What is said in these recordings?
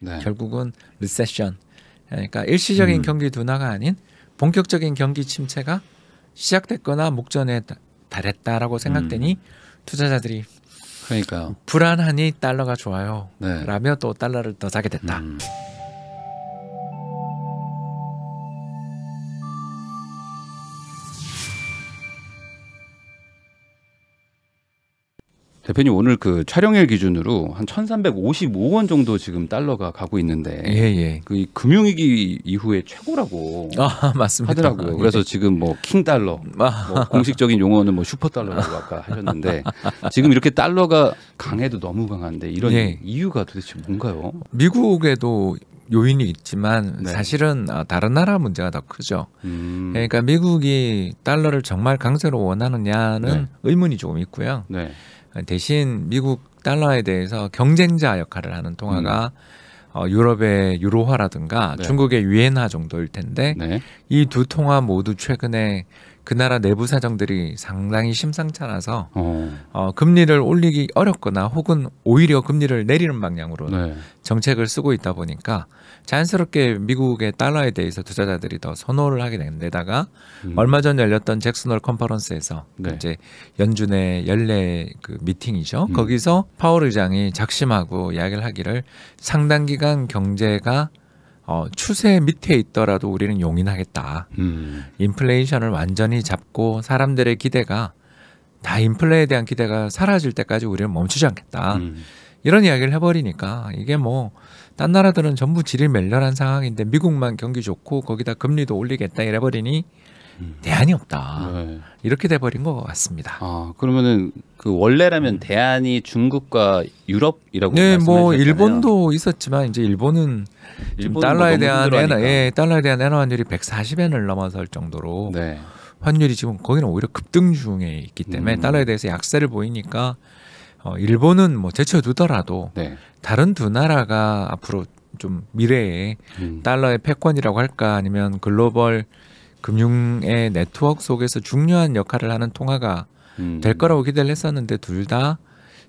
네. 결국은 리세션 예, 그러니까 일시적인 음. 경기 둔화가 아닌 본격적인 경기 침체가 시작됐거나 목전에 달했다라고 생각되니 음. 투자자들이 그러니까요. 불안하니 달러가 좋아요. 네. 라며 또 달러를 더 사게 됐다. 음. 대표님 오늘 그 촬영일 기준으로 한 1,355원 원 정도 지금 달러가 가고 있는데 예, 예. 그 금융위기 이후에 최고라고 아, 맞습니다. 하더라고요. 예. 그래서 지금 뭐 킹 달러, 아. 뭐 공식적인 용어는 뭐 슈퍼 달러라고 아까 하셨는데 지금 이렇게 달러가 강해도 너무 강한데 이런 예. 이유가 도대체 뭔가요? 미국에도 요인이 있지만 네. 사실은 아, 다른 나라 문제가 더 크죠. 음. 그러니까 미국이 달러를 정말 강세로 원하느냐는 네. 의문이 조금 있고요. 네. 대신 미국 달러에 대해서 경쟁자 역할을 하는 통화가 음. 어, 유럽의 유로화라든가 네. 중국의 유엔화 정도일 텐데 네. 이두 통화 모두 최근에 그 나라 내부 사정들이 상당히 심상찮아서 어. 어, 금리를 올리기 어렵거나 혹은 오히려 금리를 내리는 방향으로 네. 정책을 쓰고 있다 보니까 자연스럽게 미국의 달러에 대해서 투자자들이 더 선호를 하게 된 데다가 음. 얼마 전 열렸던 잭슨홀 컨퍼런스에서 네. 이제 연준의 연례 그 미팅이죠. 음. 거기서 파월 의장이 작심하고 이야기를 하기를 상당 기간 경제가 어, 추세 밑에 있더라도 우리는 용인하겠다. 음. 인플레이션을 완전히 잡고 사람들의 기대가 다 인플레에 대한 기대가 사라질 때까지 우리는 멈추지 않겠다. 음. 이런 이야기를 해버리니까 이게 뭐 딴 나라들은 전부 질이 멸렬한 상황인데 미국만 경기 좋고 거기다 금리도 올리겠다 이래버리니 대안이 없다. 네. 이렇게 돼버린 것 같습니다. 아 그러면은 그 원래라면 대안이 중국과 유럽이라고 네, 뭐 주셨잖아요. 일본도 있었지만 이제 일본은 달러에 대한 엔화, 예, 달러에 대한 엔화 환율이 140엔을 넘어설 정도로 네. 환율이 지금 거기는 오히려 급등 중에 있기 때문에 음. 달러에 대해서 약세를 보이니까 어, 일본은 뭐 제쳐두더라도 네. 다른 두 나라가 앞으로 좀 미래에 음. 달러의 패권이라고 할까 아니면 글로벌 금융의 네트워크 속에서 중요한 역할을 하는 통화가 음. 될 거라고 기대를 했었는데 둘 다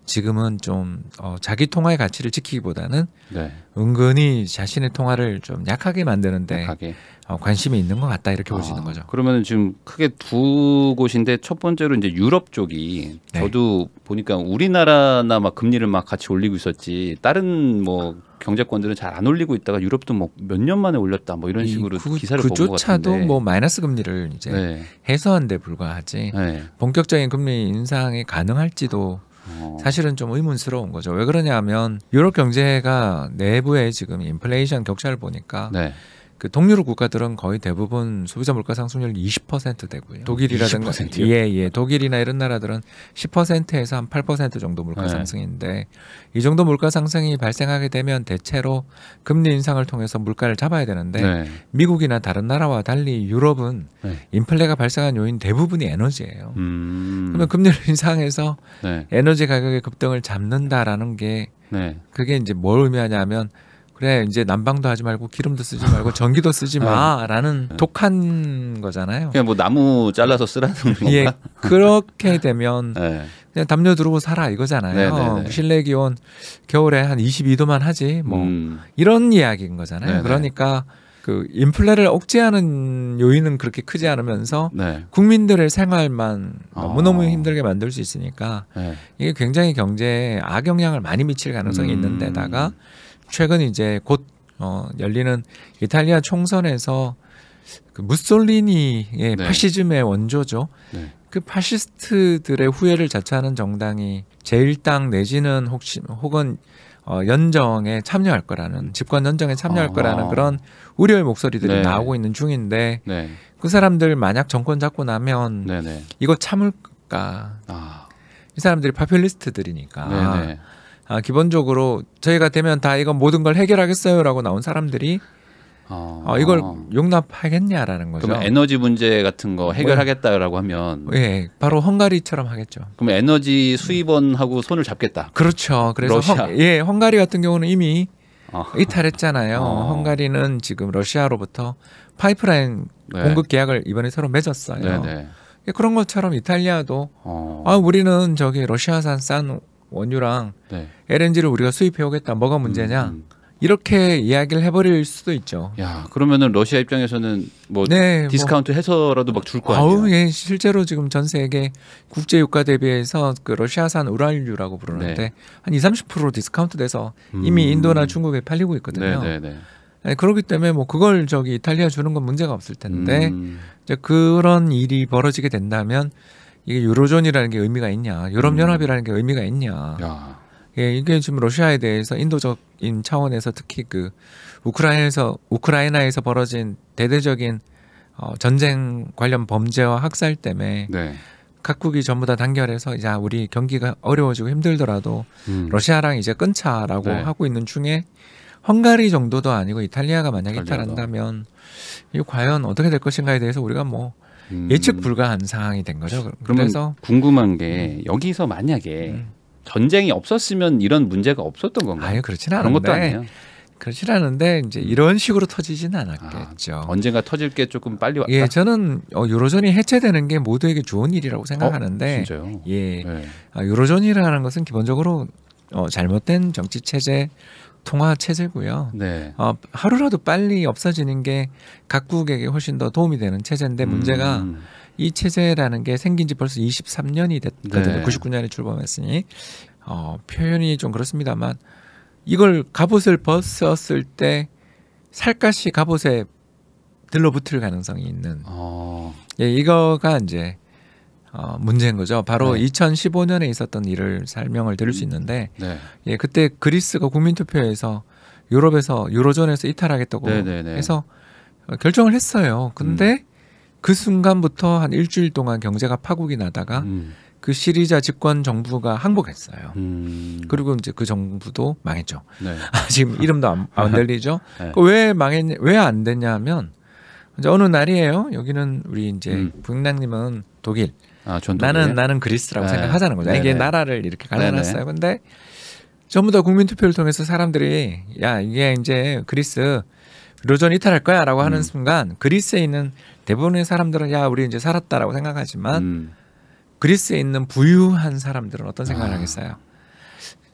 지금은 좀 어, 자기 통화의 가치를 지키기보다는 네. 은근히 자신의 통화를 좀 약하게 만드는데 약하게. 어, 관심이 있는 것 같다 이렇게 아, 볼수 있는 거죠. 그러면 지금 크게 두 곳인데 첫 번째로 이제 유럽 쪽이 네. 저도 보니까 우리나라나 막 금리를 막 같이 올리고 있었지 다른 뭐 경제권들은 잘 안 올리고 있다가 유럽도 뭐 몇 년 만에 올렸다 뭐 이런 식으로 그, 기사를 본것 같은데 그조차도 뭐 마이너스 금리를 이제 네. 해소한 데 불과하지 네. 본격적인 금리 인상이 가능할지도 어. 사실은 좀 의문스러운 거죠. 왜 그러냐면 유럽 경제가 내부에 지금 인플레이션 격차를 보니까 네. 그 동유럽 국가들은 거의 대부분 소비자 물가 상승률 20% 되고요. 독일이라든가 2요 예, 예. 독일이나 이런 나라들은 10%에서 한 8% 정도 물가 네. 상승인데 네. 이 정도 물가 상승이 발생하게 되면 대체로 금리 인상을 통해서 물가를 잡아야 되는데 네. 미국이나 다른 나라와 달리 유럽은 네. 인플레가 발생한 요인 대부분이 에너지예요. 음... 그러면 금리를 인상해서 네. 에너지 가격의 급등을 잡는다라는 게 네. 그게 이제 뭘 의미하냐면 그래 이제 난방도 하지 말고 기름도 쓰지 말고 전기도 쓰지 네. 마라는 네. 독한 거잖아요. 그냥 뭐 나무 잘라서 쓰라는 예, 건가? 예, 그렇게 되면 네. 그냥 담요 들어고 살아 이거잖아요. 네네네. 네, 네. 실내 기온 겨울에 한 22도만 하지 뭐 음. 이런 이야기인 거잖아요. 네네. 그러니까 그 인플레를 억제하는 요인은 그렇게 크지 않으면서 네. 국민들의 생활만 너무너무 아. 힘들게 만들 수 있으니까 네. 이게 굉장히 경제에 악영향을 많이 미칠 가능성이 음. 있는데다가 최근 이제 곧 어, 열리는 이탈리아 총선에서 그 무솔리니의 네. 파시즘의 원조죠. 네. 그 파시스트들의 후예를 자처하는 정당이 제일당 내지는 혹시 혹은 어, 연정에 참여할 거라는 집권 연정에 참여할 아하. 거라는 그런 우려의 목소리들이 네. 나오고 있는 중인데 네. 그 사람들 만약 정권 잡고 나면 네, 네. 이거 참을까? 아. 이 사람들이 파퓰리스트들이니까. 네, 네. 아, 기본적으로 저희가 되면 다 이건 모든 걸 해결하겠어요라고 나온 사람들이 어, 어 이걸 아. 용납하겠냐라는 거죠. 그럼 에너지 문제 같은 거 해결하겠다라고 하면 뭐, 예, 바로 헝가리처럼 하겠죠. 그럼 에너지 수입원하고 손을 잡겠다. 그렇죠. 그래서 러시아. 헝, 예, 헝가리 같은 경우는 이미 어. 이탈했잖아요. 어. 헝가리는 지금 러시아로부터 파이프라인 네. 공급 계약을 이번에 서로 맺었어요. 네, 네. 그런 것처럼 이탈리아도 어. 아 우리는 저기 러시아산 싼 원유랑 네. LNG를 우리가 수입해 오겠다. 뭐가 음, 문제냐? 음, 이렇게 이야기를 해버릴 수도 있죠. 야, 그러면은 러시아 입장에서는 뭐 네, 뭐 디스카운트 뭐, 해서라도 막 줄 거 아니에요? 아우, 예, 실제로 지금 전 세계 국제 유가 대비해서 그 러시아산 우랄유라고 부르는데 네. 한 2, 30% 디스카운트 돼서 음. 이미 음. 인도나 중국에 팔리고 있거든요. 네, 네, 네, 네. 그렇기 때문에 뭐 그걸 저기 이탈리아 주는 건 문제가 없을 텐데 음. 이제 그런 일이 벌어지게 된다면 이게 유로존이라는 게 의미가 있냐, 유럽연합이라는 음. 게 의미가 있냐. 야. 예, 이게 지금 러시아에 대해서 인도적인 차원에서 특히 그 우크라이나에서 우크라이나에서 벌어진 대대적인 어, 전쟁 관련 범죄와 학살 때문에 네. 각국이 전부 다 단결해서 이제 아, 우리 경기가 어려워지고 힘들더라도 음. 러시아랑 이제 끊자라고 네. 하고 있는 중에 헝가리 정도도 아니고 이탈리아가 만약에 이탈한다면이 과연 어떻게 될 것인가에 대해서 우리가 뭐 음. 예측 불가한 상황이 된 거죠. 그렇죠. 그래서 러 궁금한 게 음. 여기서 만약에 음. 전쟁이 없었으면 이런 문제가 없었던 건가요? 아유 그렇지는 않은 것도 아니에요. 그렇진 않은데 이제 이런 식으로 터지진 않았겠죠. 아, 언젠가 터질 게 조금 빨리 왔다. 예, 저는 유로존이 어, 해체되는 게 모두에게 좋은 일이라고 생각하는데. 어, 진짜요? 예. 네. 유로존이라는 아, 것은 기본적으로 어, 잘못된 정치 체제 통화 체제고요. 네. 어, 하루라도 빨리 없어지는 게 각국에게 훨씬 더 도움이 되는 체제인데 음. 문제가 음. 이 체제라는 게 생긴 지 벌써 23년이 됐거든요. 네. 99년에 출범했으니 어, 표현이 좀 그렇습니다만 이걸 갑옷을 벗었을 때 살갗이 갑옷에 들러붙을 가능성이 있는. 어. 예, 이거가 이제 어, 문제인 거죠. 바로 네. 2015년에 있었던 일을 설명을 드릴 수 있는데 네. 예, 그때 그리스가 국민투표에서 유럽에서 유로존에서 이탈하겠다고 네네네. 네, 네. 해서 결정을 했어요. 근데 음. 그 순간부터 한 일주일 동안 경제가 파국이 나다가 음. 그 시리자 집권 정부가 항복했어요. 음. 그리고 이제 그 정부도 망했죠. 네. 아, 지금 이름도 안, 안 네. 들리죠. 네. 그 왜 망했냐, 왜안 됐냐면 하 이제 어느 날이에요. 여기는 우리 이제 음. 북랑님은 독일, 아, 나는 나는 그리스라고 네. 생각하자는 거죠. 이게 네, 네. 나라를 이렇게 갈라놨어요. 네, 근데 전부 다 국민 투표를 통해서 사람들이 야 이게 이제 그리스 로전 이탈할 거야라고 하는 음. 순간 그리스에 있는 대부분의 사람들은 야 우리 이제 살았다라고 생각하지만 음. 그리스에 있는 부유한 사람들은 어떤 생각을 아. 하겠어요?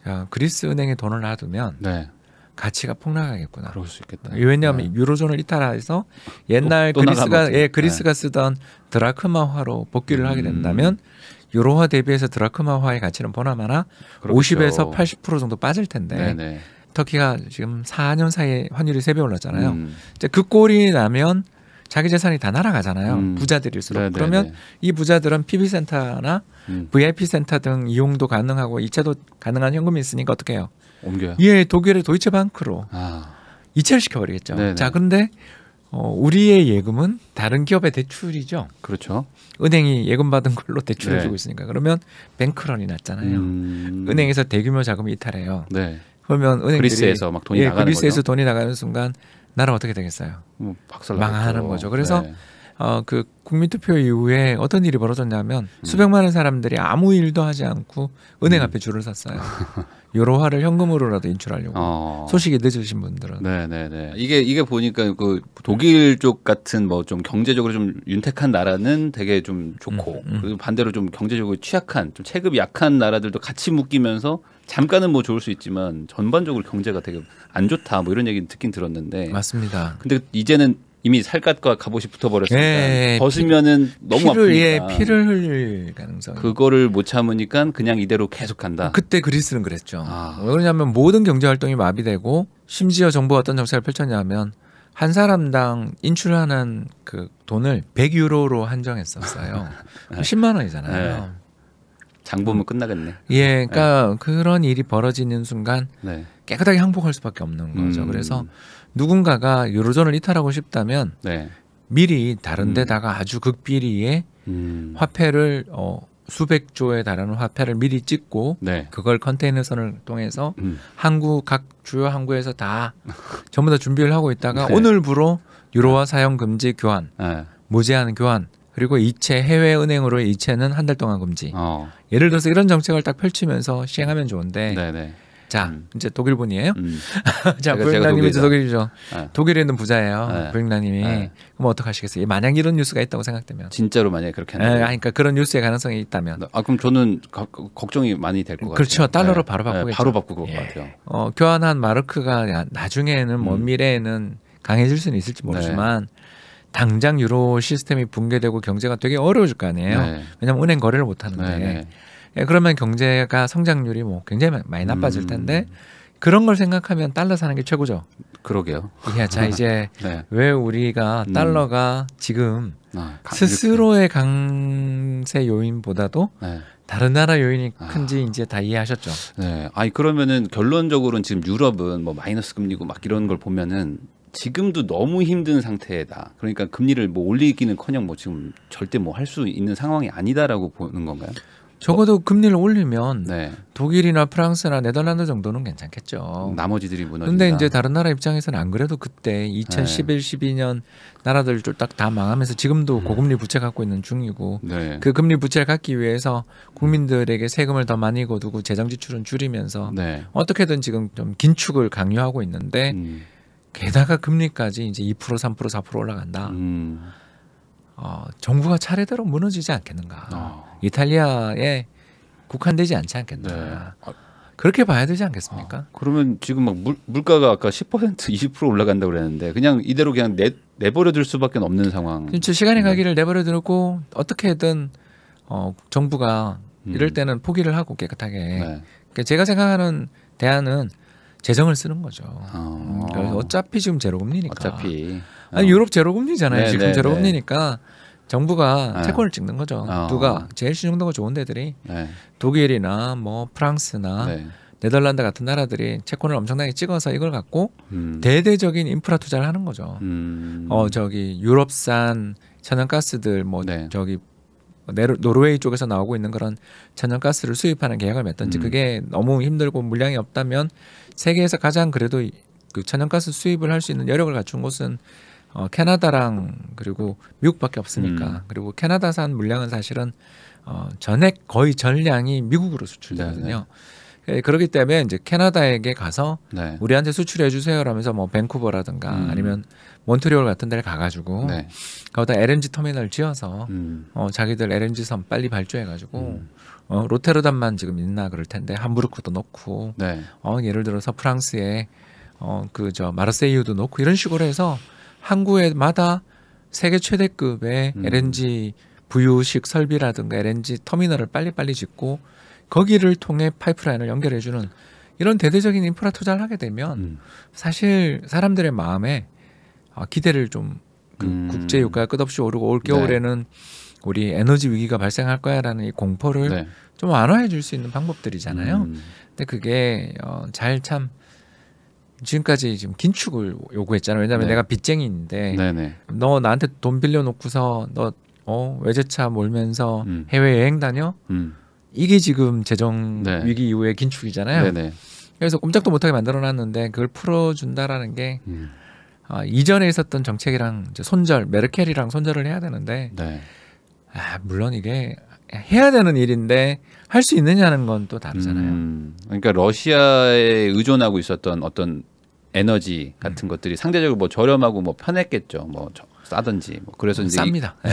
야, 그리스 은행에 돈을 놔두면 네. 가치가 폭락하겠구나. 그럴 수 있겠다. 왜냐하면 네. 유로존을 이탈해서 옛날 또, 또 그리스가 예 그리스가 쓰던 드라크마화로 복귀를 음. 하게 된다면 유로화 대비해서 드라크마화의 가치는 보나마나 그렇죠. 50에서 80% 정도 빠질 텐데 네네. 네. 터키가 지금 4년 사이에 환율이 세 배 올랐잖아요. 음. 이제 그 꼴이 나면 자기 재산이 다 날아가잖아요. 음. 부자들일수록. 네네네. 네, 그러면 네. 이 부자들은 PB 센터나 음. VIP 센터 등 이용도 가능하고 이체도 가능한 현금이 있으니까 어떻게 해요? 옮겨요. 예, 독일의 도이체방크로 아. 이체를 시켜버리겠죠. 네네. 자, 근데 어, 우리의 예금은 다른 기업의 대출이죠. 그렇죠. 은행이 예금 받은 걸로 대출을 네. 주고 있으니까 그러면 뱅크런이 났잖아요. 음... 은행에서 대규모 자금 이탈해요. 이 네. 그러면 은행들이 그리스에서 막 돈이 예, 나가는 그리스에서 거죠? 돈이 나가는 순간 나라 어떻게 되겠어요? 음, 망하는 거죠. 그래서 네. 어, 그 국민투표 이후에 어떤 일이 벌어졌냐면 음. 수백만의 사람들이 아무 일도 하지 않고 은행 음. 앞에 줄을 섰어요. 요로화를 현금으로라도 인출하려고 어. 소식이 늦으신 분들은 네네네 네, 네. 이게 이게 보니까 그 독일 쪽 같은 뭐 좀 경제적으로 좀 윤택한 나라는 되게 좀 좋고 음, 음. 그리고 반대로 좀 경제적으로 취약한 좀 체급이 약한 나라들도 같이 묶이면서 잠깐은 뭐 좋을 수 있지만 전반적으로 경제가 되게 안 좋다 뭐 이런 얘기 는 듣긴 들었는데 맞습니다. 근데 이제는 이미 살갗과 갑옷이 붙어버렸으니까 예, 예, 예, 벗으면은 피, 너무 피를, 아프니까 예, 피를 흘릴 가능성 그거를 못 참으니까 그냥 이대로 계속 간다. 그때 그리스는 그랬죠. 아. 왜 그러냐면 모든 경제 활동이 마비되고 심지어 정부가 어떤 정책을 펼쳤냐면 한 사람당 인출하는 그 돈을 100유로로 한정했었어요. 10만 원이잖아요. 네. 장 보면 끝나겠네. 예, 네. 그러니까 네. 그런 일이 벌어지는 순간 네. 깨끗하게 항복할 수밖에 없는 거죠. 음. 그래서 누군가가 유로존을 이탈하고 싶다면 네. 미리 다른 음. 데다가 음. 아주 극비리에 음. 화폐를 어, 수백 조에 달하는 화폐를 미리 찍고 네. 그걸 컨테이너선을 통해서 음. 한국 각 주요 항구에서 다 전부 다 준비를 하고 있다가 네. 오늘부로 유로화 네. 사용 금지 교환, 네. 무제한 교환 그리고 이체 해외 은행으로의 이체는 한 달 동안 금지. 어. 예를 들어서 이런 정책을 딱 펼치면서 시행하면 좋은데 네, 네. 자, 음. 이제 독일 분이에요. 음. 자, 브링나님이 독일이죠. 네. 독일에 있는 부자예요. 네. 브링나님이 네. 그럼 어떻게 하시겠어요? 예, 만약 이런 뉴스가 있다고 생각되면 진짜로 만약에 그렇게 한다. 네, 그러니까 그런 뉴스의 가능성이 있다면. 아 그럼 저는 가, 걱정이 많이 될 것 같아요. 그렇죠. 달러로 네. 네, 바로 바꾸고 바로 바꾸고 예. 것 같아요. 어, 교환한 마르크가 나중에는 먼 음. 미래에는 강해질 수는 있을지 네. 모르지만. 당장 유로 시스템이 붕괴되고 경제가 되게 어려워질 거 아니에요. 왜냐하면 은행 거래를 못 하는데 예, 그러면 경제가 성장률이 뭐 굉장히 많이 나빠질 음. 텐데 음. 그런 걸 생각하면 달러 사는 게 최고죠. 그러게요. 예, 자 이제 네. 왜 우리가 음. 달러가 음. 지금 아, 강, 스스로의 강세 요인보다도 네. 다른 나라 요인이 아. 큰지 아. 이제 다 이해하셨죠. 네. 아니 그러면은 결론적으로는 지금 유럽은 뭐 마이너스 금리고 막 이런 걸 보면은 지금도 너무 힘든 상태다. 그러니까 금리를 뭐 올리기는커녕 뭐 지금 절대 뭐 할 수 있는 상황이 아니다라고 보는 건가요? 적어도 어, 금리를 올리면 네. 독일이나 프랑스나 네덜란드 정도는 괜찮겠죠. 나머지들이 무너진다. 근데 이제 다른 나라 입장에서는 안 그래도 그때 2011, 네. 12년 나라들 쫄딱 다 망하면서 지금도 음. 고금리 부채 갖고 있는 중이고 네. 그 금리 부채를 갖기 위해서 국민들에게 세금을 더 많이 거두고 재정 지출은 줄이면서 네. 어떻게든 지금 좀 긴축을 강요하고 있는데 음. 게다가 금리까지 이제 2% 3% 4% 올라간다. 음. 어, 정부가 차례대로 무너지지 않겠는가. 어. 이탈리아에 국한되지 않지 않겠나. 네. 아. 그렇게 봐야 되지 않겠습니까? 어. 그러면 지금 막 물, 물가가 아까 10% 20% 올라간다고 그랬는데 그냥 이대로 그냥 내, 내버려둘 수밖에 없는 상황. 그렇 시간의 가기를 내버려두고 어떻게든 어, 정부가 음. 이럴 때는 포기를 하고 깨끗하게. 네. 그러니까 제가 생각하는 대안은 재정을 쓰는 거죠. 어. 그래서 어차피 지금 제로금리니까. 어차피. 아니, 어. 유럽 제로금리잖아요. 네, 지금 네, 제로금리니까 네. 정부가 네. 채권을 찍는 거죠. 어. 누가 제일 신용도가 좋은 데들이 네. 독일이나 뭐 프랑스나 네덜란드 같은 나라들이 채권을 엄청나게 찍어서 이걸 갖고 음. 대대적인 인프라 투자를 하는 거죠. 음. 어 저기 유럽산 천연가스들 뭐 네. 저기 노르웨이 쪽에서 나오고 있는 그런 천연가스를 수입하는 계약을 맺든지 음. 그게 너무 힘들고 물량이 없다면 세계에서 가장 그래도 그 천연가스 수입을 할 수 있는 여력을 갖춘 곳은 어, 캐나다랑 그리고 미국밖에 없으니까 음. 그리고 캐나다산 물량은 사실은 어, 전액 거의 전량이 미국으로 수출되거든요. 네, 네. 예, 그렇기 때문에 이제 캐나다에게 가서 네. 우리한테 수출해 주세요라면서 뭐 밴쿠버라든가 음. 아니면 몬트리올 같은 데를 가가지고 네. 거기다 LNG 터미널 지어서 음. 어, 자기들 LNG 선 빨리 발주해가지고 음. 어, 로테르담만 지금 있나 그럴 텐데 함부르크도 넣고 네. 어, 예를 들어서 프랑스에 어, 그 저 마르세유도 넣고 이런 식으로 해서 항구에마다 세계 최대급의 음. LNG 부유식 설비라든가 LNG 터미널을 빨리빨리 짓고 거기를 통해 파이프라인을 연결해주는 이런 대대적인 인프라 투자를 하게 되면 음. 사실 사람들의 마음에 어, 기대를 좀그 음. 국제 유가가 끝없이 오르고 올 겨울에는 네. 우리 에너지 위기가 발생할 거야라는 이 공포를 네. 좀 완화해 줄 수 있는 방법들이잖아요. 음. 근데 그게 어, 잘참 지금까지 지금 긴축을 요구했잖아요. 왜냐하면 네. 내가 빚쟁이인데 네네. 너 나한테 돈 빌려놓고서 너 어, 외제차 몰면서 음. 해외 여행 다녀 음. 이게 지금 재정 네. 위기 이후의 긴축이잖아요. 네네. 그래서 꼼짝도 못하게 만들어놨는데 그걸 풀어준다라는 게 음. 어, 이전에 있었던 정책이랑 이제 손절 메르켈이랑 손절을 해야 되는데 네. 아, 물론 이게 해야 되는 일인데 할 수 있느냐는 건 또 다르잖아요. 음, 그러니까 러시아에 의존하고 있었던 어떤 에너지 같은 음. 것들이 상대적으로 뭐 저렴하고 뭐 편했겠죠. 뭐 싸든지 뭐 그래서 음, 이제 쌉니다. 네.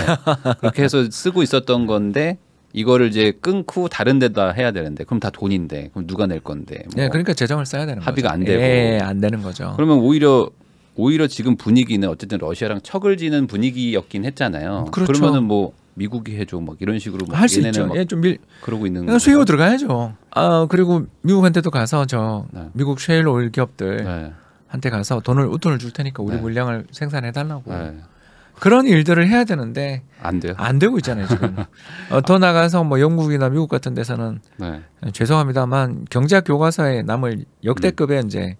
그렇게 해서 쓰고 있었던 건데 이거를 이제 끊고 다른 데다 해야 되는데 그럼 다 돈인데 그럼 누가 낼 건데 뭐 네, 그러니까 재정을 써야 되는 합의가 거죠. 안 되고 예, 예 안 되는 거죠. 그러면 오히려 오히려 지금 분위기는 어쨌든 러시아랑 척을 지는 분위기였긴 했잖아요. 그렇죠. 그러면은 뭐 미국이 해줘 막 이런 식으로 할 수 있죠. 예, 좀 밀, 그러고 있는 거예요. 수요 들어가야죠. 아 그리고 미국한테도 가서 저 네. 미국 셰일 오일 기업들 네. 한테 가서 돈을 웃돈을 줄 테니까 우리 네. 물량을 생산해 달라고 네. 그런 일들을 해야 되는데 안 돼요. 안 되고 있잖아요 지금. 어, 더 나가서 뭐 영국이나 미국 같은 데서는 네. 죄송합니다만 경제학 교과서에 남을 역대급의 음. 이제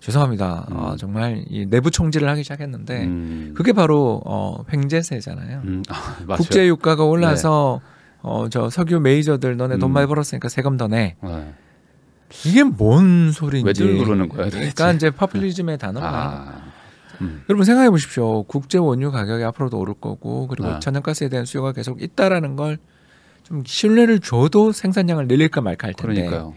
죄송합니다. 아, 음. 어, 정말 이 내부 총질을 하기 시작했는데 음. 그게 바로 어, 횡재세잖아요. 음. 아, 국제 유가가 네. 올라서 네. 어, 저 석유 메이저들 너네 돈 음. 많이 벌었으니까 세금 더 내. 네. 이게 뭔 소리인지. 왜들 그러는 거야? 도대체. 그러니까 이제 파퓰리즘의 아. 단어가. 아. 음. 여러분 생각해 보십시오. 국제 원유 가격이 앞으로도 오를 거고 그리고 아. 네. 천연가스에 대한 수요가 계속 있다라는 걸 좀 신뢰를 줘도 생산량을 늘릴까 말까 할 텐데. 그러니까요.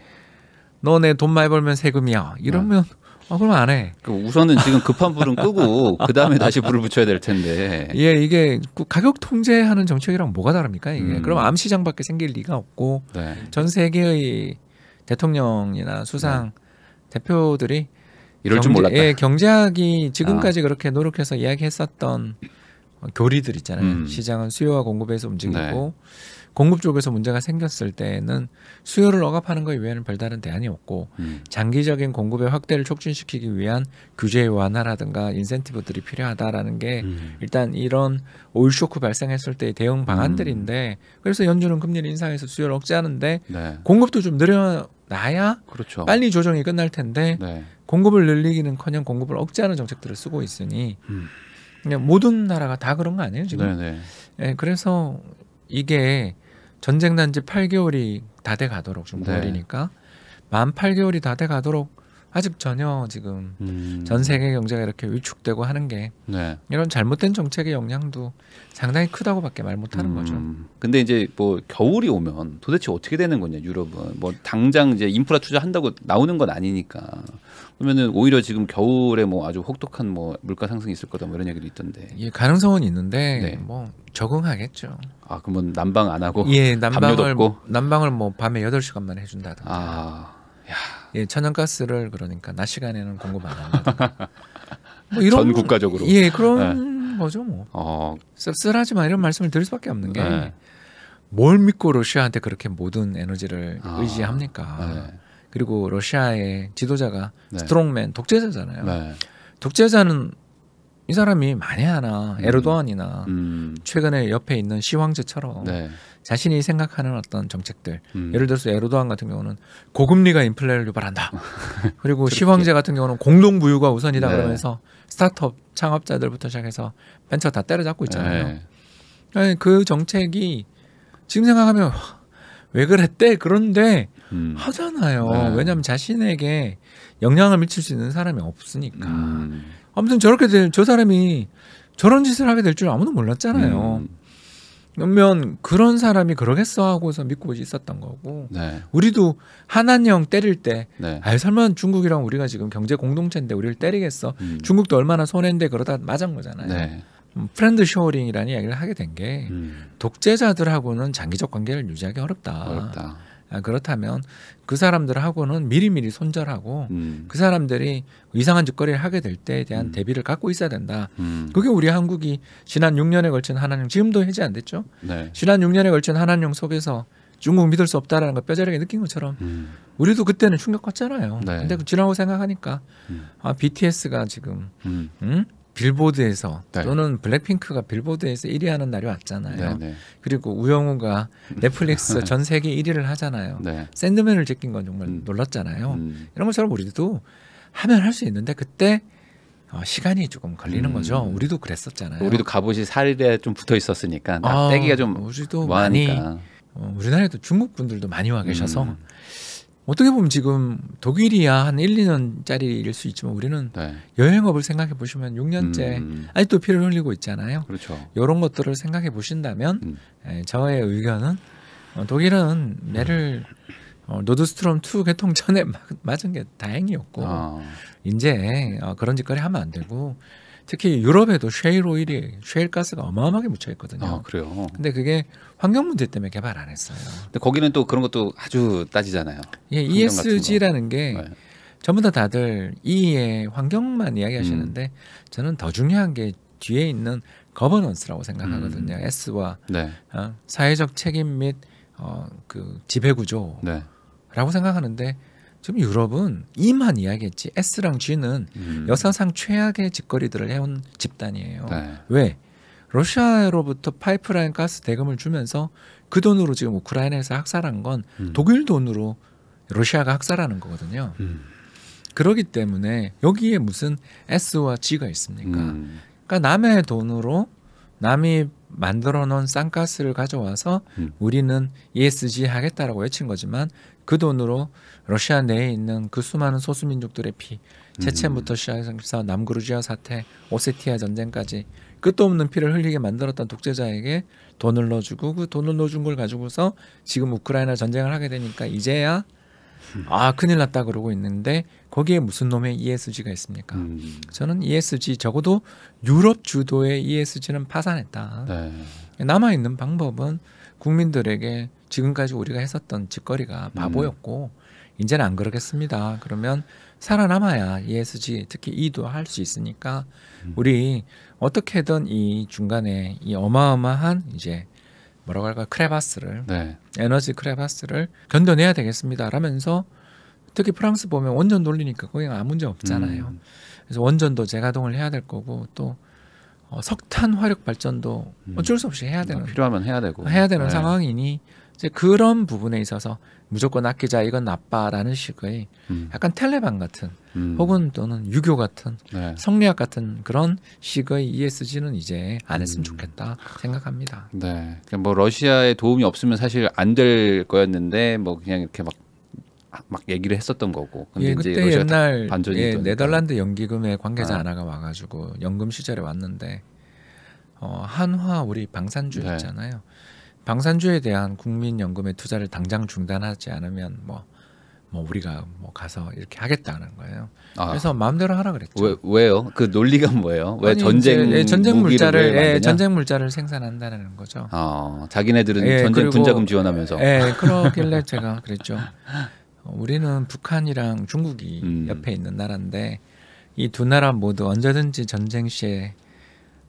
너네 돈 많이 벌면 세금이야. 이러면 아. 아, 그럼 안 해. 그 우선은 지금 급한 불은 끄고 그 다음에 다시 불을 붙여야 될 텐데. 예, 이게 가격 통제하는 정책이랑 뭐가 다릅니까 이게? 음. 그럼 암 시장밖에 생길 리가 없고 네. 전 세계의 대통령이나 수상 네. 대표들이 이럴 경제, 줄 몰랐다. 예, 경제학이 지금까지 아. 그렇게 노력해서 이야기했었던 교리들 있잖아요. 음. 시장은 수요와 공급에서 움직이고 네. 공급 쪽에서 문제가 생겼을 때는 수요를 억압하는 것이 외에는 별다른 대안이 없고 음. 장기적인 공급의 확대를 촉진시키기 위한 규제 완화라든가 인센티브들이 필요하다라는 게 음. 일단 이런 올 쇼크 발생했을 때의 대응 방안들인데 음. 그래서 연준은 금리를 인상해서 수요를 억제하는데 네. 공급도 좀늘어나야 그렇죠. 빨리 조정이 끝날 텐데 네. 공급을 늘리기는커녕 공급을 억제하는 정책들을 쓰고 있으니 음. 그냥 모든 나라가 다 그런 거 아니에요 지금? 네네. 네, 네. 예, 그래서 이게 전쟁 난지 8개월이 다 돼 가도록 좀 네. 걸리니까 만 8개월이 다 돼 가도록 아직 전혀 지금 음. 전 세계 경제가 이렇게 위축되고 하는 게 네. 이런 잘못된 정책의 영향도 상당히 크다고밖에 말 못하는 음. 거죠. 근데 이제 뭐 겨울이 오면 도대체 어떻게 되는 거냐 유럽은 뭐 당장 이제 인프라 투자한다고 나오는 건 아니니까 그러면은 오히려 지금 겨울에 뭐 아주 혹독한 뭐 물가 상승이 있을 거다 뭐 이런 얘기도 있던데. 예, 가능성은 있는데 네. 뭐 적응하겠죠. 아, 그러면 난방 안 하고 예, 난방을 뭐, 난방을 뭐 밤에 8 시간만해 준다든가. 아. 야. 예, 천연가스를 그러니까 낮 시간에는 공급 안 한다든가. 뭐 이런 전 국가적으로. 예, 그런 네. 거죠 뭐. 어. 씁쓸하지만 이런 말씀을 드릴 수밖에 없는 게. 네. 뭘 믿고 러시아한테 그렇게 모든 에너지를 아, 의지합니까? 네. 그리고 러시아의 지도자가 네. 스트롱맨 독재자잖아요. 네. 독재자는 이 사람이 만에 하나 음. 에르도안이나 음. 최근에 옆에 있는 시황제처럼 네. 자신이 생각하는 어떤 정책들 음. 예를 들어서 에르도안 같은 경우는 고금리가 인플레를 유발한다 그리고 시황제 같은 경우는 공동부유가 우선이다 네. 그러면서 스타트업 창업자들부터 시작해서 벤처 다 때려잡고 있잖아요 네. 그 정책이 지금 생각하면 왜 그랬대 그런데 음. 하잖아요. 네. 왜냐하면 자신에게 영향을 미칠 수 있는 사람이 없으니까. 음. 아무튼 저렇게 될저 사람이 저런 짓을 하게 될 줄 아무도 몰랐잖아요. 음. 그러면 그런 사람이 그러겠어 하고서 믿고 있었던 거고 네. 우리도 한한님 때릴 때 네. 아유 설마 중국이랑 우리가 지금 경제 공동체인데 우리를 때리겠어 음. 중국도 얼마나 손해인데 그러다 맞은 거잖아요 네. 프렌드 음, 쇼링이라는 이야기를 하게 된게 음. 독재자들하고는 장기적 관계를 유지하기 어렵다. 어렵다. 아, 그렇다면 그 사람들하고는 미리미리 손절하고 음. 그 사람들이 이상한 짓거리를 하게 될 때에 대한 음. 대비를 갖고 있어야 된다. 음. 그게 우리 한국이 지난 6년에 걸친 한한령 지금도 해제 안 됐죠. 네. 지난 6년에 걸친 한한령 속에서 중국 믿을 수 없다라는 걸 뼈저리게 느낀 것처럼 음. 우리도 그때는 충격받잖아요. 네. 근데 지나고 생각하니까 음. 아 BTS가 지금 음? 음? 빌보드에서 네. 또는 블랙핑크가 빌보드에서 1위 하는 날이 왔잖아요. 네, 네. 그리고 우영우가 넷플릭스 전 세계 1위를 하잖아요. 네. 샌드맨을 제낀 건 정말 음. 놀랐잖아요. 음. 이런 것처럼 우리도 하면 할 수 있는데 그때 어, 시간이 조금 걸리는 음. 거죠. 우리도 그랬었잖아요. 우리도 갑옷이 살에 좀 붙어 있었으니까 아, 떼기가 좀 우리도 많이 어, 우리나라에도 중국 분들도 많이 와 계셔서 음. 어떻게 보면 지금 독일이야 한 1, 2년짜리일 수 있지만 우리는 네. 여행업을 생각해 보시면 6년째 음. 아직도 피를 흘리고 있잖아요. 그렇죠. 이런 것들을 생각해 보신다면 음. 에, 저의 의견은 어, 독일은 매를 어, 노드스트롬 2 개통 전에 맞은 게 다행이었고 아. 이제 어, 그런 짓거리 하면 안 되고 특히 유럽에도 쉐일 오일이 쉐일 가스가 어마어마하게 묻혀 있거든요. 아, 그래요. 근데 그게 환경 문제 때문에 개발 안 했어요. 근데 거기는 또 그런 것도 아주 따지잖아요. 예, ESG라는 게 네. 전부 다 다들 E의 환경만 이야기하시는데 음. 저는 더 중요한 게 뒤에 있는 거버넌스라고 생각하거든요. 음. S와 네. 어, 사회적 책임 및 어, 그 지배 구조라고 네. 생각하는데 지금 유럽은 이만 이야기했지 S랑 G는 음. 역사상 최악의 짓거리들을 해온 집단이에요. 네. 왜? 러시아로부터 파이프라인 가스 대금을 주면서 그 돈으로 지금 우크라이나에서 학살한 건 음. 독일 돈으로 러시아가 학살하는 거거든요. 음. 그러기 때문에 여기에 무슨 S와 G가 있습니까? 음. 그러니까 남의 돈으로 남이 만들어 놓은 싼가스를 가져와서 음. 우리는 ESG 하겠다라고 외친 거지만 그 돈으로 러시아 내에 있는 그 수많은 소수민족들의 피, 체첸부터 음. 시작해서 남그루지아 사태, 오세티아 전쟁까지 끝도 없는 피를 흘리게 만들었던 독재자에게 돈을 넣어주고 그 돈을 넣어준 걸 가지고서 지금 우크라이나 전쟁을 하게 되니까 이제야 아 큰일 났다 그러고 있는데 거기에 무슨 놈의 ESG가 있습니까? 음. 저는 ESG 적어도 유럽 주도의 ESG는 파산했다. 네. 남아 있는 방법은 국민들에게 지금까지 우리가 했었던 짓거리가 음. 바보였고 음. 이제는 안 그러겠습니다. 그러면 살아남아야 ESG 특히 E도 할 수 있으니까 음. 우리 어떻게든 이 중간에 이 어마어마한 이제 뭐라고 할까 크레바스를 네. 에너지 크레바스를 견뎌내야 되겠습니다라면서 특히 프랑스 보면 원전 돌리니까 거기 아무 문제 없잖아요. 음. 그래서 원전도 재가동을 해야 될 거고 또 어, 석탄 화력 발전도 음. 어쩔 수 없이 해야 음, 되는 음. 필요하면 해야 되고 해야 되는 네. 상황이니 이제 그런 부분에 있어서 무조건 아끼자 이건 나빠라는 식의 음. 약간 텔레반 같은 음. 혹은 또는 유교 같은 네. 성리학 같은 그런 식의 ESG는 이제 안 했으면 음. 좋겠다 생각합니다. 네, 그냥 그러니까 뭐 러시아의 도움이 없으면 사실 안 될 거였는데 뭐 그냥 이렇게 막 막 얘기를 했었던 거고. 근데 예, 그때 이제 옛날 반전이 예, 네덜란드 연기금의 관계자 아. 하나가 와가지고 연금 시절에 왔는데 어, 한화 우리 방산주 네. 있잖아요. 방산주에 대한 국민연금의 투자를 당장 중단하지 않으면 뭐, 뭐 우리가 뭐 가서 이렇게 하겠다는 거예요. 아. 그래서 마음대로 하라 그랬죠. 왜, 요그 논리가 뭐예요? 왜 아니, 전쟁 예, 전쟁 물자를 예, 전쟁 물자를 생산한다는 거죠. 아, 자기네들은 예, 전쟁 그리고, 군자금 지원하면서. 예, 그러길래 제가 그랬죠. 우리는 북한이랑 중국이 음. 옆에 있는 나라인데 이 두 나라 모두 언제든지 전쟁 시에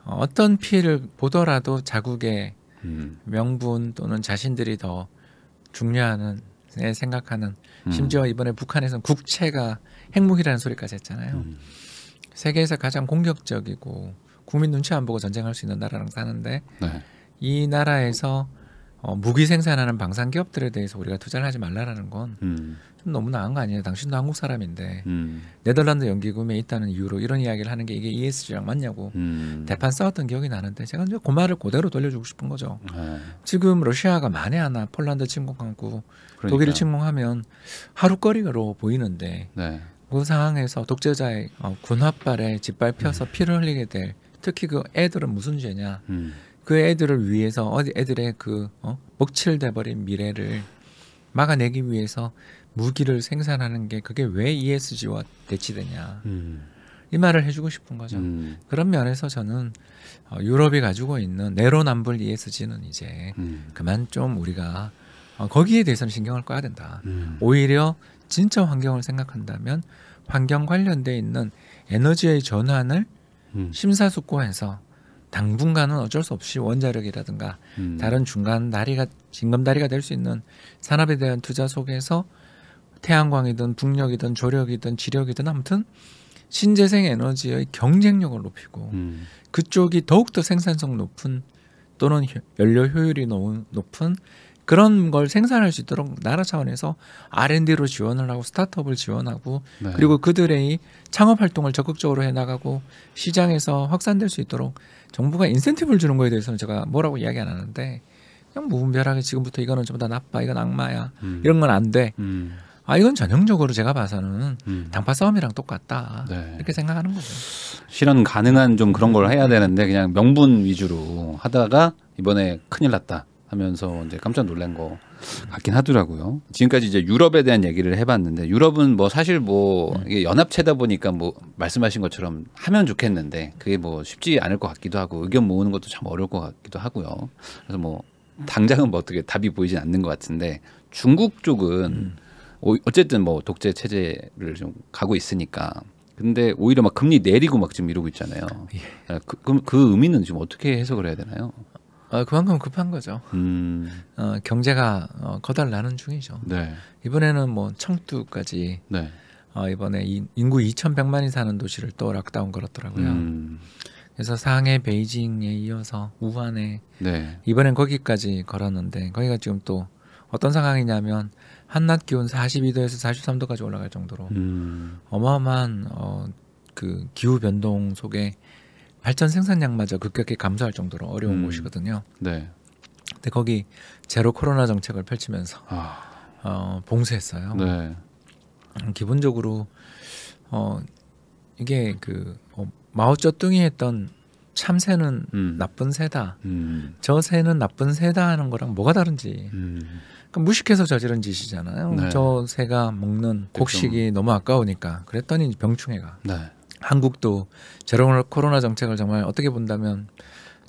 어떤 피해를 보더라도 자국에 음. 명분 또는 자신들이 더 중요하는 네, 생각하는 음. 심지어 이번에 북한에서는 국채가 핵무기라는 소리까지 했잖아요. 음. 세계에서 가장 공격적이고 국민 눈치 안 보고 전쟁할 수 있는 나라랑 사는데 네. 이 나라에서 어, 무기 생산하는 방산 기업들에 대해서 우리가 투자를 하지 말라라는 건좀 음. 너무 나은 거 아니에요? 당신도 한국 사람인데 음. 네덜란드 연기금에 있다는 이유로 이런 이야기를 하는 게 이게 ESG랑 맞냐고 음. 대판 싸웠던 기억이 나는데 제가 이제 그 말을 그대로 돌려주고 싶은 거죠. 네. 지금 러시아가 만에 하나 폴란드 침공하고 그러니까요. 독일을 침공하면 하루거리로 보이는데 네. 그 상황에서 독재자의 어, 군합발에 짓밟혀서 음. 피를 흘리게 될 특히 그 애들은 무슨 죄냐? 음. 그 애들을 위해서 어디 애들의 그 어? 먹칠돼버린 미래를 막아내기 위해서 무기를 생산하는 게 그게 왜 ESG와 대치되냐 음. 이 말을 해주고 싶은 거죠. 음. 그런 면에서 저는 어, 유럽이 가지고 있는 내로남불 ESG는 이제 음. 그만 좀 우리가 어, 거기에 대해서는 신경을 꺼야 된다. 음. 오히려 진짜 환경을 생각한다면 환경 관련돼 있는 에너지의 전환을 음. 심사숙고해서 당분간은 어쩔 수 없이 원자력이라든가 음. 다른 중간 다리가 징검다리가 될 수 있는 산업에 대한 투자 속에서 태양광이든 북력이든 조력이든 지력이든 아무튼 신재생 에너지의 경쟁력을 높이고 음. 그쪽이 더욱더 생산성 높은 또는 연료 효율이 높은 그런 걸 생산할 수 있도록 나라 차원에서 R&D로 지원을 하고 스타트업을 지원하고 네. 그리고 그들의 창업 활동을 적극적으로 해나가고 시장에서 확산될 수 있도록 정부가 인센티브를 주는 거에 대해서는 제가 뭐라고 이야기 안 하는데 그냥 무분별하게 지금부터 이거는 전부 다 나빠 이건 악마야 음. 이런 건 안돼 음. 아 이건 전형적으로 제가 봐서는 음. 당파 싸움이랑 똑같다 네. 이렇게 생각하는 거죠. 실은 가능한 좀 그런 걸 해야 되는데 그냥 명분 위주로 하다가 이번에 큰일 났다. 하면서 이제 깜짝 놀란 거 같긴 하더라고요. 지금까지 이제 유럽에 대한 얘기를 해봤는데 유럽은 뭐 사실 뭐 네. 이게 연합체다 보니까 뭐 말씀하신 것처럼 하면 좋겠는데 그게 뭐 쉽지 않을 것 같기도 하고 의견 모으는 것도 참 어려울 것 같기도 하고요. 그래서 뭐 음. 당장은 뭐 어떻게 답이 보이진 않는 것 같은데 중국 쪽은 음. 어, 어쨌든 뭐 독재 체제를 좀 가고 있으니까 근데 오히려 막 금리 내리고 막 지금 이러고 있잖아요. 예. 아, 그, 그, 그 의미는 지금 어떻게 해석을 해야 되나요? 어, 그만큼 급한 거죠. 음. 어, 경제가 어, 커달 나는 중이죠. 네. 이번에는 뭐 청두까지 네. 어, 이번에 인, 인구 2,100만이 사는 도시를 또 락다운 걸었더라고요. 음. 그래서 상해, 베이징에 이어서 우한에 네. 이번엔 거기까지 걸었는데 거기가 지금 또 어떤 상황이냐면 한낮 기온 42도에서 43도까지 올라갈 정도로 음. 어마어마한 어, 그 기후 변동 속에 발전 생산량마저 급격히 감소할 정도로 어려운 음. 곳이거든요. 네. 근데 거기 제로 코로나 정책을 펼치면서 아. 어, 봉쇄했어요. 네. 기본적으로 어, 이게 그 어, 마오쩌둥이 했던 참새는 음. 나쁜 새다. 음. 저 새는 나쁜 새다 하는 거랑 뭐가 다른지. 음. 그러니까 무식해서 저지른 짓이잖아요. 네. 저 새가 먹는 곡식이 너무 아까우니까 그랬더니 병충해가 네. 한국도 제로 코로나 정책을 정말 어떻게 본다면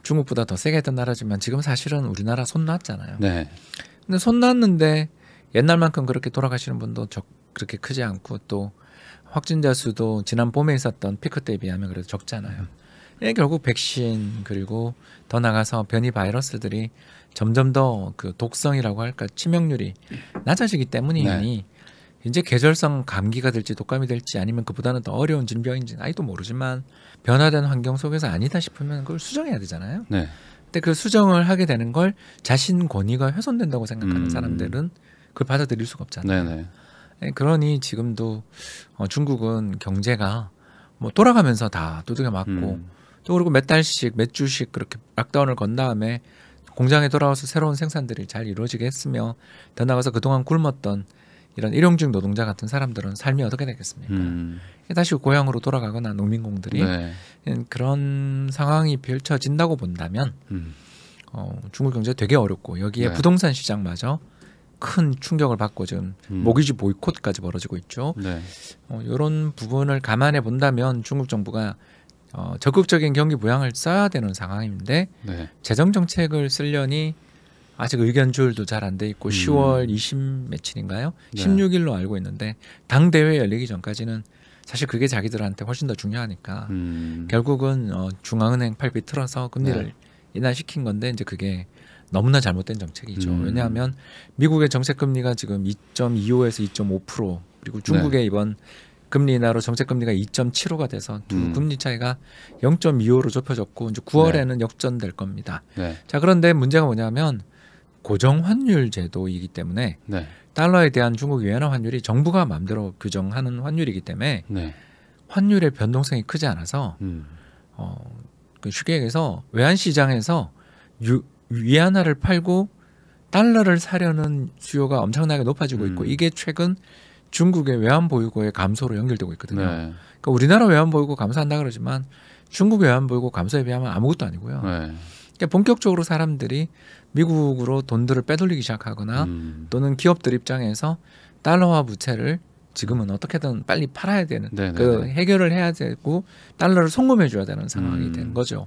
중국보다 더 세게 했던 나라지만 지금 사실은 우리나라 손 놨잖아요. 네. 근데 손 놨는데 옛날만큼 그렇게 돌아가시는 분도 적, 그렇게 크지 않고 또 확진자 수도 지난 봄에 있었던 피크 때에 비하면 그래도 적잖아요. 예, 결국 백신 그리고 더 나가서 변이 바이러스들이 점점 더 그 독성이라고 할까 치명률이 낮아지기 때문이니 네. 이제 계절성 감기가 될지 독감이 될지 아니면 그보다는 더 어려운 질병인지는 아직도 모르지만 변화된 환경 속에서 아니다 싶으면 그걸 수정해야 되잖아요. 네. 근데 그 수정을 하게 되는 걸 자신 권위가 훼손된다고 생각하는 음. 사람들은 그걸 받아들일 수가 없잖아요. 네네. 네. 예, 그러니 지금도 어, 중국은 경제가 뭐 돌아가면서 다 두들겨 맞고 음. 또 그리고 몇 달씩 몇 주씩 그렇게 락다운을 건 다음에 공장에 돌아와서 새로운 생산들이 잘 이루어지게 했으며 더 나가서 그동안 굶었던 이런 일용직 노동자 같은 사람들은 삶이 어떻게 되겠습니까? 음. 다시 고향으로 돌아가거나 농민공들이 네. 음, 그런 상황이 펼쳐진다고 본다면 음. 어, 중국 경제 되게 어렵고 여기에 네. 부동산 시장마저 큰 충격을 받고 지금 음. 모기지 보이콧까지 벌어지고 있죠. 네. 어, 이런 부분을 감안해 본다면 중국 정부가 어, 적극적인 경기 부양을 써야 되는 상황인데 네. 재정 정책을 쓰려니 아직 의견줄도 잘 안 돼 있고 음. 10월 20 며칠인가요? 네. 16일로 알고 있는데 당 대회 열리기 전까지는 사실 그게 자기들한테 훨씬 더 중요하니까 음. 결국은 어, 중앙은행 팔비 틀어서 금리를 네. 인하시킨 건데 이제 그게 너무나 잘못된 정책이죠. 음. 왜냐하면 미국의 정책 금리가 지금 2.25에서 2.5% 그리고 중국의 네. 이번 금리 인하로 정책 금리가 2.75가 돼서 두 음. 금리 차이가 0.25로 좁혀졌고 이제 9월에는 네. 역전될 겁니다. 네. 자 그런데 문제가 뭐냐면 고정 환율 제도이기 때문에 네. 달러에 대한 중국 위안화 환율이 정부가 마음대로 규정하는 환율이기 때문에 네. 환율의 변동성이 크지 않아서 음. 어, 그 쉽게 얘기해서 외환 시장에서 유, 위안화를 팔고 달러를 사려는 수요가 엄청나게 높아지고 있고 음. 이게 최근 중국의 외환 보유고의 감소로 연결되고 있거든요. 네. 그러니까 우리나라 외환 보유고 감소한다 그러지만 중국 외환 보유고 감소에 비하면 아무것도 아니고요. 네. 그러니까 본격적으로 사람들이 미국으로 돈들을 빼돌리기 시작하거나 음. 또는 기업들 입장에서 달러화 부채를 지금은 어떻게든 빨리 팔아야 되는 네네네. 네, 그 네. 해결을 해야 되고 달러를 송금해 줘야 되는 상황이 음. 된 거죠.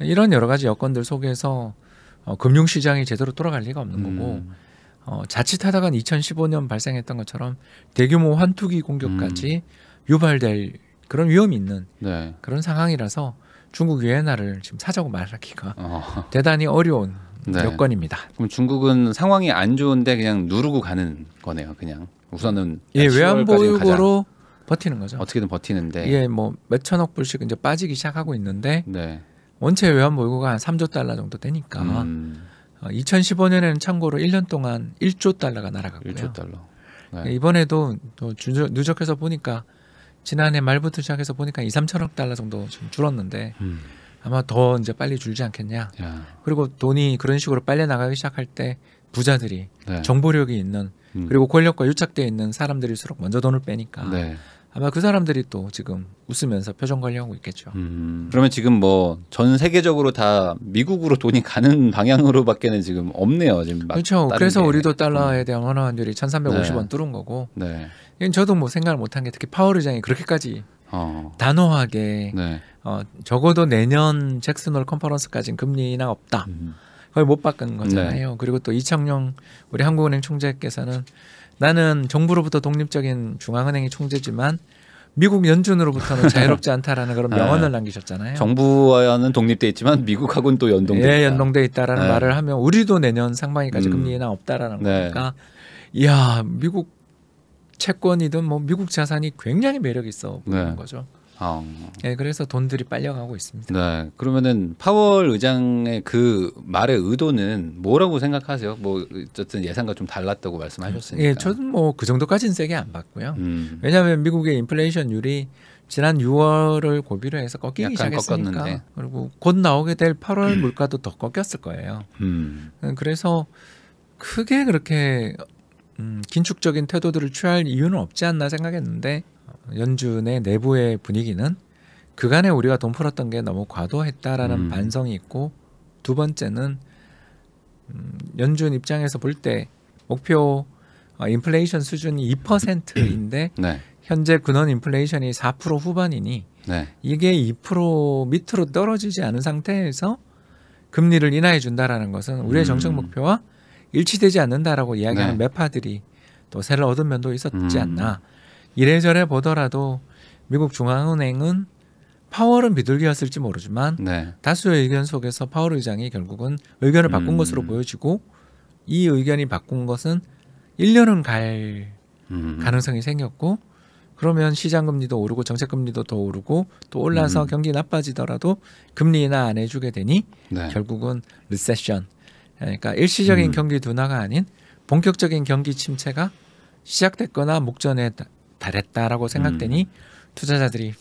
이런 여러 가지 여건들 속에서 어, 금융시장이 제대로 돌아갈 리가 없는 음. 거고 어, 자칫하다간 2015년 발생했던 것처럼 대규모 환투기 공격까지 음. 유발될 그런 위험이 있는 네. 그런 상황이라서 중국 위엔화를 지금 사자고 말하기가 어. 대단히 어려운 네. 여건입니다. 그럼 중국은 상황이 안 좋은데 그냥 누르고 가는 거네요. 그냥 우선은 예, 네, 외환 보유고로 버티는 거죠. 어떻게든 버티는데 예, 뭐 몇천억 불씩 이제 빠지기 시작하고 있는데 네. 원체 외환 보유고가 한 3조 달러 정도 되니까 음. 어, 2015년에는 참고로 1년 동안 1조 달러가 날아갔고요. 1조 달러. 네. 예, 이번에도 또 누적해서 보니까 지난해 말부터 시작해서 보니까 2, 3천억 달러 정도 좀 줄었는데 음. 아마 더 이제 빨리 줄지 않겠냐. 야. 그리고 돈이 그런 식으로 빨려 나가기 시작할 때 부자들이 네. 정보력이 있는 음. 그리고 권력과 유착돼 있는 사람들일수록 먼저 돈을 빼니까 네. 아마 그 사람들이 또 지금 웃으면서 표정 관리하고 있겠죠. 음. 그러면 지금 뭐 전 세계적으로 다 미국으로 돈이 가는 방향으로밖에는 지금 없네요. 지금 그렇죠. 그래서 게. 우리도 달러에 음. 대한 환화환율이 1,350원 네. 뚫은 거고. 네. 저도 뭐 생각을 못한 게 특히 파월 의장이 그렇게까지 어. 단호하게 네. 어, 적어도 내년 잭슨홀 컨퍼런스까지는 금리 인하 없다. 음. 거의 못 바꾼 거잖아요. 네. 그리고 또 이창용 우리 한국은행 총재께서는 나는 정부로부터 독립적인 중앙은행의 총재지만 미국 연준으로부터는 자유롭지 않다라는 그런 네. 명언을 네. 남기셨잖아요. 정부와는 독립돼 있지만 미국하고는 또 연동돼 예, 있다. 연동돼 있다라는 네. 말을 하면 우리도 내년 상반기까지 음. 금리 인하 없다라는 네. 거니까 이야 미국 채권이든 뭐 미국 자산이 굉장히 매력 있어 보이는 네. 거죠. 어. 네, 그래서 돈들이 빨려가고 있습니다. 네, 그러면은 파월 의장의 그 말의 의도는 뭐라고 생각하세요? 뭐 어쨌든 예상과 좀 달랐다고 말씀하셨으니까. 예, 네, 저는 뭐 그 정도까지는 세게 안 봤고요. 음. 왜냐하면 미국의 인플레이션율이 지난 6월을 고비로 해서 꺾이기 시작했으니까 꺾었는데. 그리고 곧 나오게 될 8월 음. 물가도 더 꺾였을 거예요. 음. 음 그래서 크게 그렇게 음, 긴축적인 태도들을 취할 이유는 없지 않나 생각했는데 연준의 내부의 분위기는 그간에 우리가 돈 풀었던 게 너무 과도했다라는 음. 반성이 있고 두 번째는 음, 연준 입장에서 볼 때 목표 어, 인플레이션 수준이 2%인데 네. 현재 근원 인플레이션이 4% 후반이니 네. 이게 2% 밑으로 떨어지지 않은 상태에서 금리를 인하해 준다라는 것은 우리의 음. 정책 목표와 일치되지 않는다라고 이야기하는 네. 매파들이 또 새를 얻은 면도 있었지 음. 않나. 이래저래 보더라도 미국 중앙은행은 파월은 비둘기였을지 모르지만 네. 다수의 의견 속에서 파월 의장이 결국은 의견을 바꾼 음. 것으로 보여지고 이 의견이 바꾼 것은 1년은 갈 음. 가능성이 생겼고 그러면 시장 금리도 오르고 정책 금리도 더 오르고 또 올라서 음. 경기 나빠지더라도 금리 인하 안 해주게 되니 네. 결국은 리세션 그러니까 일시적인 음. 경기 둔화가 아닌 본격적인 경기 침체가 시작됐거나 목전에 달했다라고 생각되니 음. 투자자들이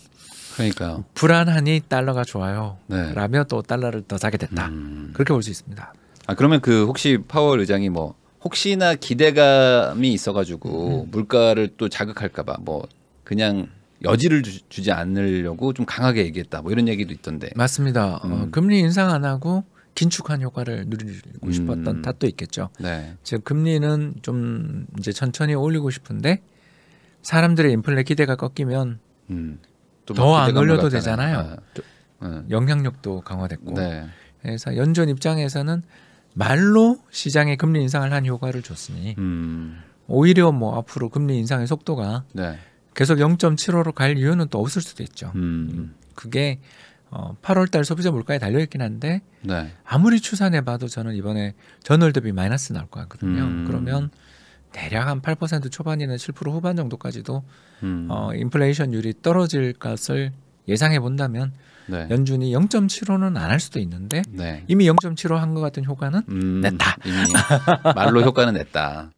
그러니까 불안하니 달러가 좋아요. 네. 라며 또 달러를 더 사게 됐다. 음. 그렇게 볼 수 있습니다. 아 그러면 그 혹시 파월 의장이 뭐 혹시나 기대감이 있어가지고 음. 음. 물가를 또 자극할까봐 뭐 그냥 여지를 주, 지 않으려고 좀 강하게 얘기했다 뭐 이런 얘기도 있던데 맞습니다. 어, 음. 금리 인상 안 하고 긴축한 효과를 누리고 싶었던 음. 탓도 있겠죠. 네. 지금 금리는 좀 이제 천천히 올리고 싶은데 사람들의 인플레 기대가 꺾이면 음. 더안 올려도 되잖아요. 아, 또, 네. 영향력도 강화됐고 네. 그래서 연준 입장에서는 말로 시장에 금리 인상을 한 효과를 줬으니 음. 오히려 뭐 앞으로 금리 인상의 속도가 네. 계속 0.75로 갈 이유는 또 없을 수도 있죠. 음. 음. 그게 어, 8월달 소비자 물가에 달려 있긴 한데 네. 아무리 추산해봐도 저는 이번에 전월 대비 마이너스 나올 것 같거든요. 음. 그러면 대략 한 8% 초반이나 7% 후반 정도까지도 음. 어, 인플레이션율이 떨어질 것을 예상해 본다면 네. 연준이 0.75는 안 할 수도 있는데 네. 이미 0.75 한 것 같은 효과는 음, 냈다. 이미 말로 효과는 냈다.